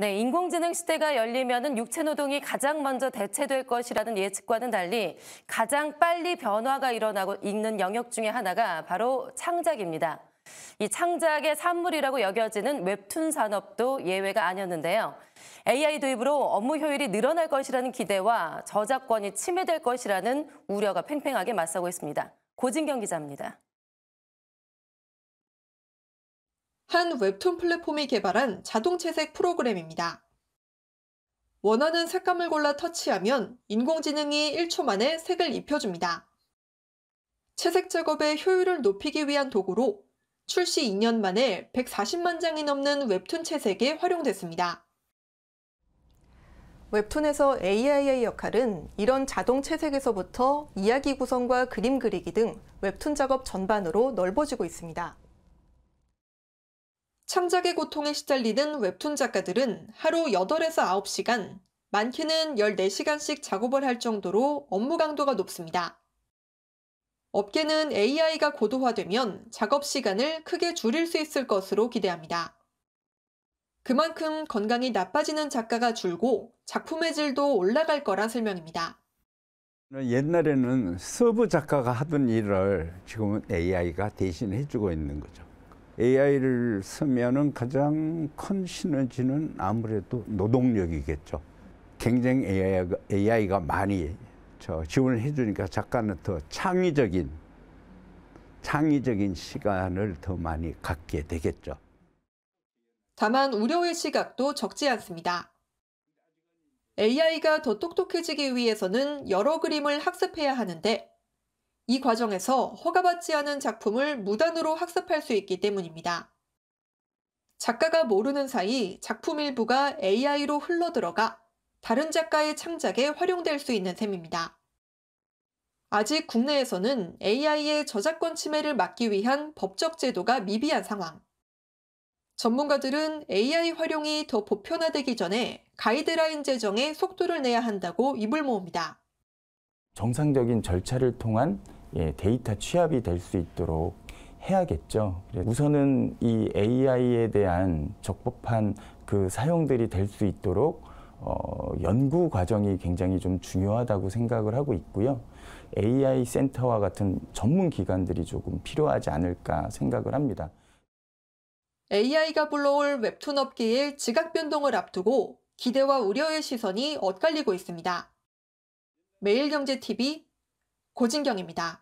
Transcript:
네, 인공지능 시대가 열리면 육체 노동이 가장 먼저 대체될 것이라는 예측과는 달리 가장 빨리 변화가 일어나고 있는 영역 중의 하나가 바로 창작입니다. 이 창작의 산물이라고 여겨지는 웹툰 산업도 예외가 아니었는데요. AI 도입으로 업무 효율이 늘어날 것이라는 기대와 저작권이 침해될 것이라는 우려가 팽팽하게 맞서고 있습니다. 고진경 기자입니다. 한 웹툰 플랫폼이 개발한 자동 채색 프로그램입니다. 원하는 색감을 골라 터치하면 인공지능이 1초 만에 색을 입혀줍니다. 채색 작업의 효율을 높이기 위한 도구로 출시 2년 만에 140만 장이 넘는 웹툰 채색에 활용됐습니다. 웹툰에서 AI의 역할은 이런 자동 채색에서부터 이야기 구성과 그림 그리기 등 웹툰 작업 전반으로 넓어지고 있습니다. 창작의 고통에 시달리는 웹툰 작가들은 하루 8에서 9시간, 많게는 14시간씩 작업을 할 정도로 업무 강도가 높습니다. 업계는 AI가 고도화되면 작업 시간을 크게 줄일 수 있을 것으로 기대합니다. 그만큼 건강이 나빠지는 작가가 줄고 작품의 질도 올라갈 거란 설명입니다. 옛날에는 서브 작가가 하던 일을 지금은 AI가 대신해주고 있는 거죠. AI를 쓰면은 가장 큰 시너지는 아무래도 노동력이겠죠. 굉장히 AI가, AI가 많이 저 지원을 해주니까 작가는 더 창의적인 창의적인 시간을 더 많이 갖게 되겠죠. 다만 우려의 시각도 적지 않습니다. AI가 더 똑똑해지기 위해서는 여러 그림을 학습해야 하는데 이 과정에서 허가받지 않은 작품을 무단으로 학습할 수 있기 때문입니다. 작가가 모르는 사이 작품 일부가 AI로 흘러들어가 다른 작가의 창작에 활용될 수 있는 셈입니다. 아직 국내에서는 AI의 저작권 침해를 막기 위한 법적 제도가 미비한 상황. 전문가들은 AI 활용이 더 보편화되기 전에 가이드라인 제정에 속도를 내야 한다고 입을 모읍니다. 정상적인 절차를 통한 예, 데이터 취합이 될 수 있도록 해야겠죠. 우선은 이 AI에 대한 적법한 그 사용들이 될 수 있도록 어, 연구 과정이 굉장히 좀 중요하다고 생각을 하고 있고요. AI 센터와 같은 전문 기관들이 조금 필요하지 않을까 생각을 합니다. AI가 불러올 웹툰 업계의 지각 변동을 앞두고 기대와 우려의 시선이 엇갈리고 있습니다. 매일경제TV 고진경입니다.